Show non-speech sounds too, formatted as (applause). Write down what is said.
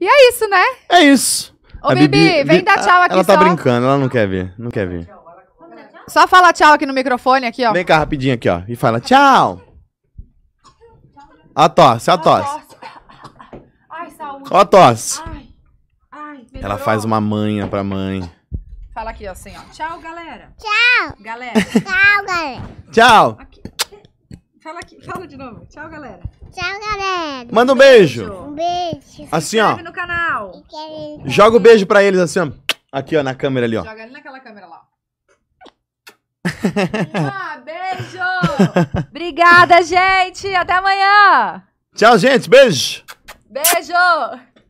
E é isso, né? É isso. Ô, a Bibi, Bibi, vem dar tchau aqui Ela tá só. brincando, ela não quer ver, Não quer ver. Só fala tchau aqui no microfone, aqui, ó. Vem cá rapidinho aqui, ó. E fala tchau. A tosse, a tosse. Ai, saúde. Ó a tosse. ela faz uma manha pra mãe. Fala aqui, ó, assim, ó. Tchau, galera. Tchau. Galera. (laughs) Tchau, galera. Tchau. Aqui. Fala aqui, fala de novo. Tchau, galera. Tchau, galera. Manda um beijo. beijo. Um beijo. Assim, ó. no canal. Joga o beijo pra eles, assim, ó. Aqui, ó, na câmera ali, ó. Joga ali naquela câmera lá. (laughs) ah, beijo! Obrigada, gente! Até amanhã! Tchau, gente! Beijo! Beijo!